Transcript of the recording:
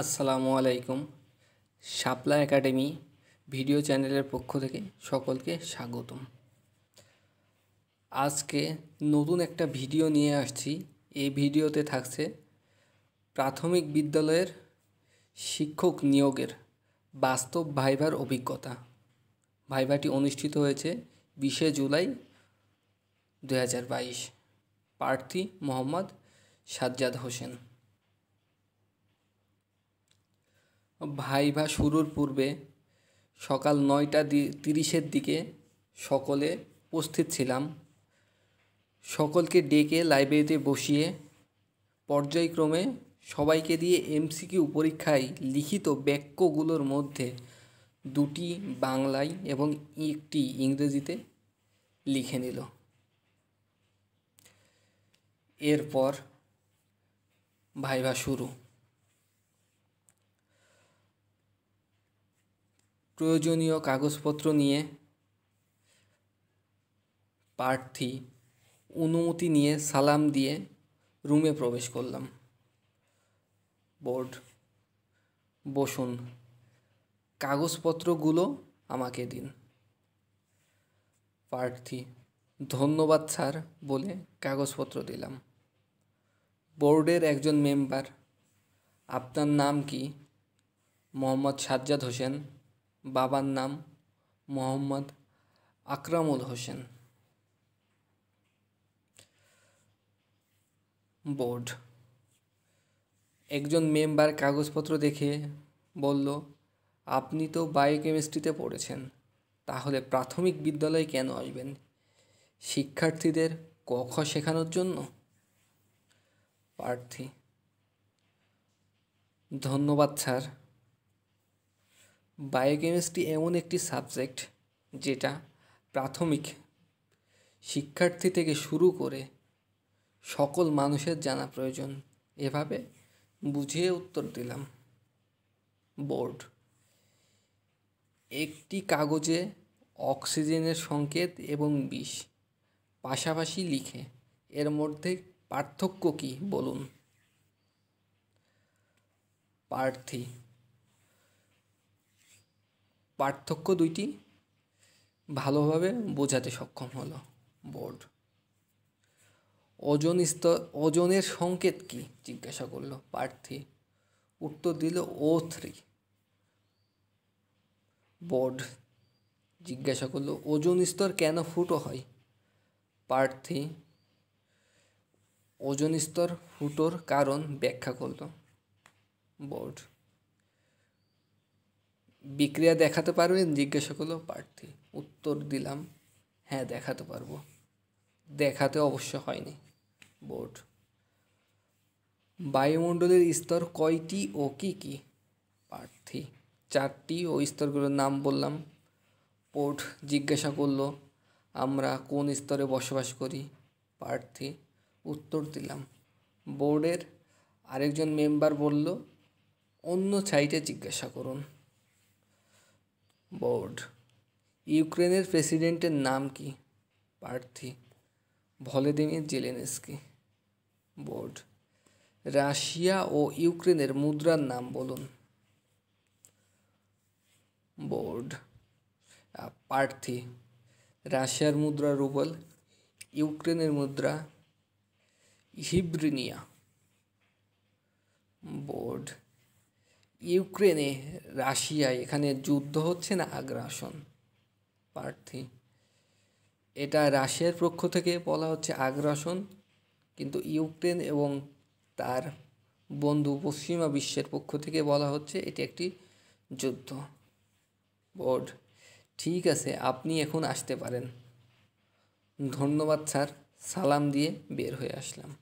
আসসালামু আলাইকুম শাপলা academy video চ্যানেলের পক্ষ থেকে সকলকে স্বাগতম আজকে নতুন একটা ভিডিও নিয়ে আসছি এই ভিডিওতে থাকছে প্রাথমিক বিদ্যালয়ের শিক্ষক নিয়োগের বাস্তব ভাইভার অভিজ্ঞতা ভাইভাটি অনুষ্ঠিত হয়েছে বিশে জুলাই দু হাজার বাইশ প্রার্থী মোহাম্মদ সাজ্জাদ হোসেন ভাইভা শুরুর পূর্বে সকাল নয়টা তিরিশের দিকে সকলে উপস্থিত ছিলাম সকলকে ডেকে লাইব্রেরিতে বসিয়ে পর্যায়ক্রমে সবাইকে দিয়ে এমসিকিউ পরীক্ষায় লিখিত বাক্যগুলোর মধ্যে দুটি বাংলায় এবং একটি ইংরেজিতে লিখে নিল এরপর ভাইভা শুরু প্রয়োজনীয় কাগজপত্র নিয়ে প্রার্থী অনুমতি নিয়ে সালাম দিয়ে রুমে প্রবেশ করলাম বোর্ড বসুন কাগজপত্রগুলো আমাকে দিন প্রার্থী ধন্যবাদ স্যার বলে কাগজপত্র দিলাম বোর্ডের একজন মেম্বার আপনার নাম কি মোহাম্মদ সাজ্জাদ হোসেন বাবার নাম মোহাম্মদ আকরামুল হোসেন বোর্ড একজন মেম্বার কাগজপত্র দেখে বলল আপনি তো বায়োকেমিস্ট্রিতে পড়েছেন তাহলে প্রাথমিক বিদ্যালয়ে কেন আসবেন শিক্ষার্থীদের কখ শেখানোর জন্য প্রার্থী ধন্যবাদ স্যার বায়োকেমিস্ট্রি এমন একটি সাবজেক্ট যেটা প্রাথমিক শিক্ষার্থী থেকে শুরু করে সকল মানুষের জানা প্রয়োজন এভাবে বুঝিয়ে উত্তর দিলাম বোর্ড একটি কাগজে অক্সিজেনের সংকেত এবং বিষ পাশাপাশি লিখে এর মধ্যে পার্থক্য কী বলুন প্রার্থী পার্থক্য দুইটি ভালোভাবে বোঝাতে সক্ষম হলো বোর্ড ওজন স্তর ওজনের সংকেত কি জিজ্ঞাসা করলো প্রার্থী উত্তর দিল ও থ্রি বোর্ড জিজ্ঞাসা করলো ওজন স্তর কেন ফুটো হয় প্রার্থী ওজন স্তর ফুটোর কারণ ব্যাখ্যা করলো বোর্ড বিক্রিয়া দেখাতে পারবেন জিজ্ঞাসা করলো প্রার্থী উত্তর দিলাম হ্যাঁ দেখাতে পারবো দেখাতে অবশ্য হয়নি বোর্ড বায়ুমণ্ডলের স্তর কয়টি ও কি কি প্রার্থী চারটি ও স্তরগুলোর নাম বললাম পোর্ট জিজ্ঞাসা করলো আমরা কোন স্তরে বসবাস করি প্রার্থী উত্তর দিলাম বোর্ডের আরেকজন মেম্বার বলল অন্য সাইটে জিজ্ঞাসা করুন বোর্ড ইউক্রেনের প্রেসিডেন্টের নাম কি প্রার্থী ভলেদিমির জেলেনস্কি বোর্ড রাশিয়া ও ইউক্রেনের মুদ্রার নাম বলুন বোর্ড প্রার্থী রাশিয়ার মুদ্রা রুবল ইউক্রেনের মুদ্রা হিব্রিনিয়া বোর্ড ইউক্রেনে রাশিয়ায় এখানে যুদ্ধ হচ্ছে না আগ্রাসন প্রার্থী এটা রাশিয়ার পক্ষ থেকে বলা হচ্ছে আগ্রাসন কিন্তু ইউক্রেন এবং তার বন্ধু পশ্চিমা বিশ্বের পক্ষ থেকে বলা হচ্ছে এটি একটি যুদ্ধ বোর্ড ঠিক আছে আপনি এখন আসতে পারেন ধন্যবাদ স্যার সালাম দিয়ে বের হয়ে আসলাম